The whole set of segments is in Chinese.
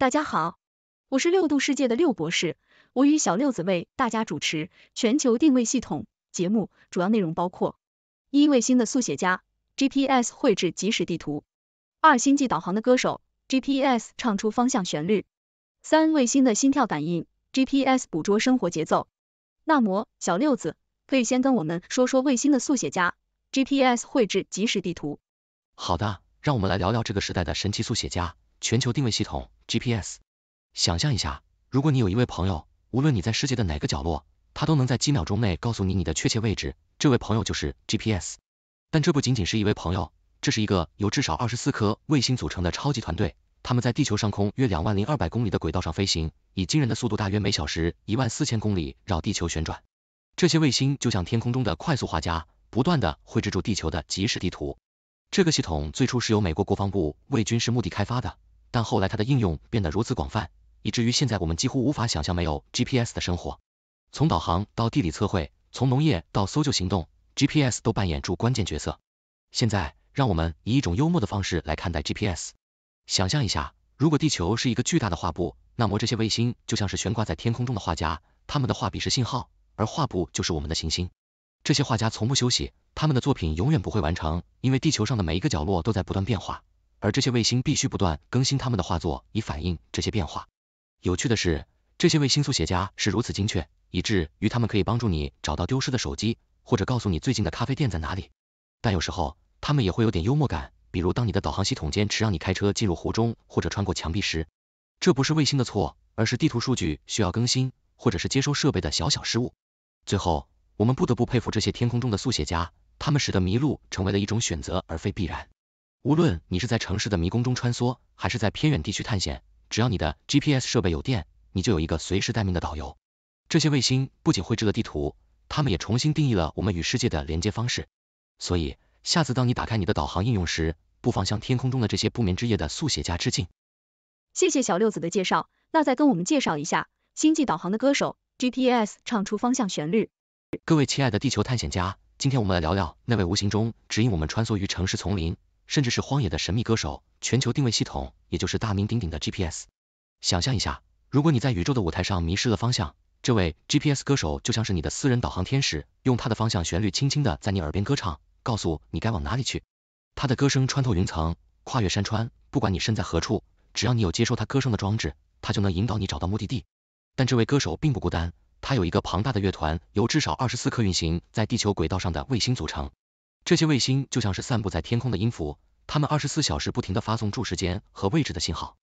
大家好，我是六度世界的六博士，我与小六子为大家主持《全球定位系统》节目，主要内容包括：一、卫星的速写家，GPS 绘制即时地图；二、星际导航的歌手，GPS 唱出方向旋律；三、卫星的心跳感应，GPS 捕捉生活节奏。那么，小六子可以先跟我们说说卫星的速写家，GPS 绘制即时地图。好的，让我们来聊聊这个时代的神奇速写家。全球定位系统 GPS，想象一下，如果你有一位朋友，无论你在世界的哪个角落，他都能在几秒钟内告诉你你的确切位置，这位朋友就是 GPS。但这不仅仅是一位朋友，这是一个由至少二十四颗卫星组成的超级团队，他们在地球上空约两万零二百公里的轨道上飞行，以惊人的速度，大约每小时一万四千公里绕地球旋转。这些卫星就像天空中的快速画家，不断的绘制住地球的即时地图。这个系统最初是由美国国防部为军事目的开发的。但后来它的应用变得如此广泛，以至于现在我们几乎无法想象没有 GPS 的生活。从导航到地理测绘，从农业到搜救行动，GPS 都扮演着关键角色。现在，让我们以一种幽默的方式来看待 GPS。想象一下，如果地球是一个巨大的画布，那么这些卫星就像是悬挂在天空中的画家，他们的画笔是信号，而画布就是我们的行星。这些画家从不休息，他们的作品永远不会完成，因为地球上的每一个角落都在不断变化。而这些卫星必须不断更新他们的画作，以反映这些变化。有趣的是，这些卫星速写家是如此精确，以至于他们可以帮助你找到丢失的手机，或者告诉你最近的咖啡店在哪里。但有时候，他们也会有点幽默感，比如当你的导航系统坚持让你开车进入湖中，或者穿过墙壁时，这不是卫星的错，而是地图数据需要更新，或者是接收设备的小小失误。最后，我们不得不佩服这些天空中的速写家，他们使得迷路成为了一种选择，而非必然。无论你是在城市的迷宫中穿梭，还是在偏远地区探险，只要你的 GPS 设备有电，你就有一个随时待命的导游。这些卫星不仅绘制了地图，它们也重新定义了我们与世界的连接方式。所以，下次当你打开你的导航应用时，不妨向天空中的这些不眠之夜的速写家致敬。谢谢小六子的介绍，那再跟我们介绍一下星际导航的歌手 GPS，唱出方向旋律。各位亲爱的地球探险家，今天我们来聊聊那位无形中指引我们穿梭于城市丛林。甚至是荒野的神秘歌手，全球定位系统，也就是大名鼎鼎的 GPS。想象一下，如果你在宇宙的舞台上迷失了方向，这位 GPS 歌手就像是你的私人导航天使，用他的方向旋律轻轻的在你耳边歌唱，告诉你该往哪里去。他的歌声穿透云层，跨越山川，不管你身在何处，只要你有接收他歌声的装置，他就能引导你找到目的地。但这位歌手并不孤单，他有一个庞大的乐团，由至少二十四颗运行在地球轨道上的卫星组成。这些卫星就像是散布在天空的音符，它们二十四小时不停的发送驻时间和位置的信号。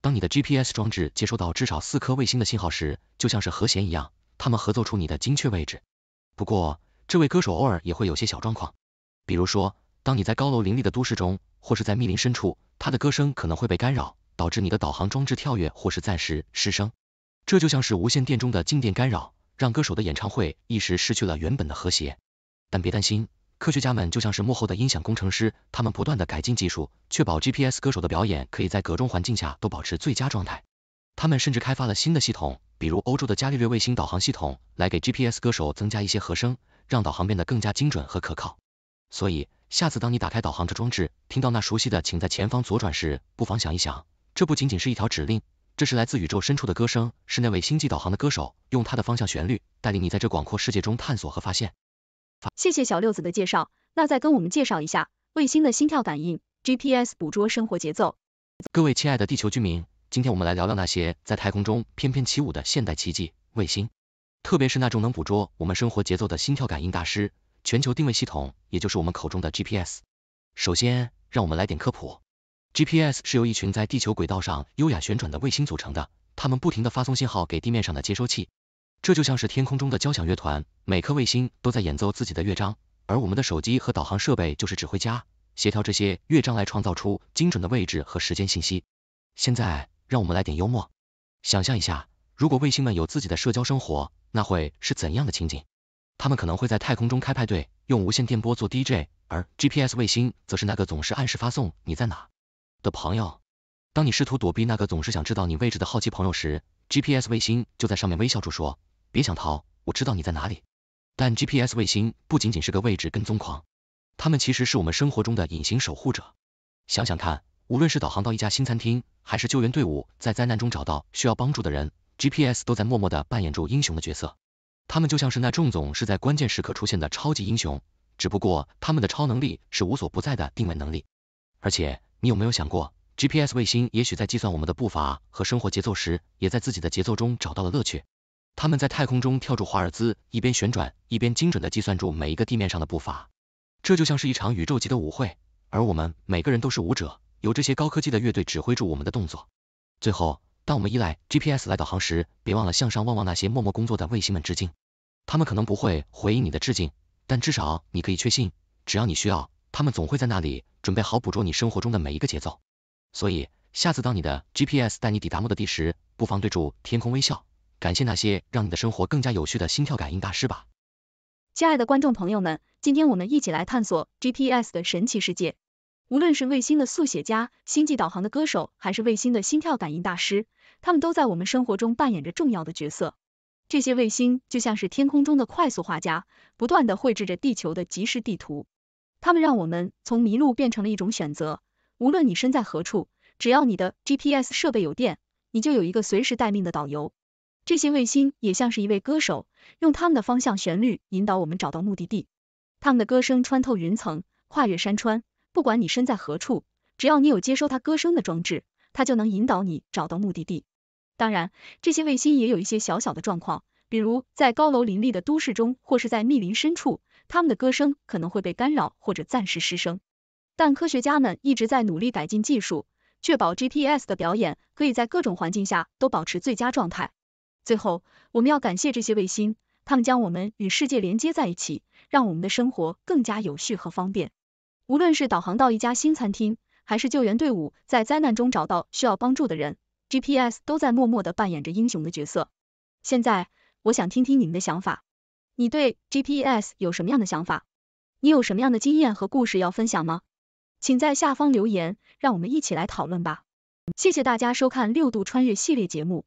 当你的 GPS 装置接收到至少四颗卫星的信号时，就像是和弦一样，它们合奏出你的精确位置。不过，这位歌手偶尔也会有些小状况，比如说，当你在高楼林立的都市中，或是在密林深处，他的歌声可能会被干扰，导致你的导航装置跳跃或是暂时失声。这就像是无线电中的静电干扰，让歌手的演唱会一时失去了原本的和谐。但别担心。科学家们就像是幕后的音响工程师，他们不断的改进技术，确保 GPS 歌手的表演可以在各种环境下都保持最佳状态。他们甚至开发了新的系统，比如欧洲的伽利略卫星导航系统，来给 GPS 歌手增加一些和声，让导航变得更加精准和可靠。所以，下次当你打开导航这装置，听到那熟悉的“请在前方左转”时，不妨想一想，这不仅仅是一条指令，这是来自宇宙深处的歌声，是那位星际导航的歌手用他的方向旋律，带领你在这广阔世界中探索和发现。谢谢小六子的介绍，那再跟我们介绍一下卫星的心跳感应，GPS 捕捉生活节奏。各位亲爱的地球居民，今天我们来聊聊那些在太空中翩翩起舞的现代奇迹——卫星，特别是那种能捕捉我们生活节奏的心跳感应大师，全球定位系统，也就是我们口中的 GPS。首先，让我们来点科普，GPS 是由一群在地球轨道上优雅旋转的卫星组成的，它们不停地发送信号给地面上的接收器。这就像是天空中的交响乐团，每颗卫星都在演奏自己的乐章，而我们的手机和导航设备就是指挥家，协调这些乐章来创造出精准的位置和时间信息。现在，让我们来点幽默，想象一下，如果卫星们有自己的社交生活，那会是怎样的情景？他们可能会在太空中开派对，用无线电波做 DJ，而 GPS 卫星则是那个总是按时发送你在哪的朋友。当你试图躲避那个总是想知道你位置的好奇朋友时，GPS 卫星就在上面微笑着说。别想逃，我知道你在哪里。但 GPS 卫星不仅仅是个位置跟踪狂，他们其实是我们生活中的隐形守护者。想想看，无论是导航到一家新餐厅，还是救援队伍在灾难中找到需要帮助的人，GPS 都在默默的扮演着英雄的角色。他们就像是那众总是在关键时刻出现的超级英雄，只不过他们的超能力是无所不在的定位能力。而且，你有没有想过，GPS 卫星也许在计算我们的步伐和生活节奏时，也在自己的节奏中找到了乐趣。他们在太空中跳住华尔兹，一边旋转，一边精准的计算住每一个地面上的步伐。这就像是一场宇宙级的舞会，而我们每个人都是舞者，由这些高科技的乐队指挥住我们的动作。最后，当我们依赖 GPS 来导航时，别忘了向上望望那些默默工作的卫星们致敬。他们可能不会回应你的致敬，但至少你可以确信，只要你需要，他们总会在那里准备好捕捉你生活中的每一个节奏。所以，下次当你的 GPS 带你抵达目的地时，不妨对住天空微笑。感谢那些让你的生活更加有序的心跳感应大师吧。亲爱的观众朋友们，今天我们一起来探索 GPS 的神奇世界。无论是卫星的速写家、星际导航的歌手，还是卫星的心跳感应大师，他们都在我们生活中扮演着重要的角色。这些卫星就像是天空中的快速画家，不断的绘制着地球的即时地图。他们让我们从迷路变成了一种选择。无论你身在何处，只要你的 GPS 设备有电，你就有一个随时待命的导游。这些卫星也像是一位歌手，用他们的方向旋律引导我们找到目的地。他们的歌声穿透云层，跨越山川，不管你身在何处，只要你有接收他歌声的装置，他就能引导你找到目的地。当然，这些卫星也有一些小小的状况，比如在高楼林立的都市中，或是在密林深处，他们的歌声可能会被干扰或者暂时失声。但科学家们一直在努力改进技术，确保 GPS 的表演可以在各种环境下都保持最佳状态。最后，我们要感谢这些卫星，它们将我们与世界连接在一起，让我们的生活更加有序和方便。无论是导航到一家新餐厅，还是救援队伍在灾难中找到需要帮助的人，GPS 都在默默的扮演着英雄的角色。现在，我想听听你们的想法，你对 GPS 有什么样的想法？你有什么样的经验和故事要分享吗？请在下方留言，让我们一起来讨论吧。谢谢大家收看六度穿越系列节目。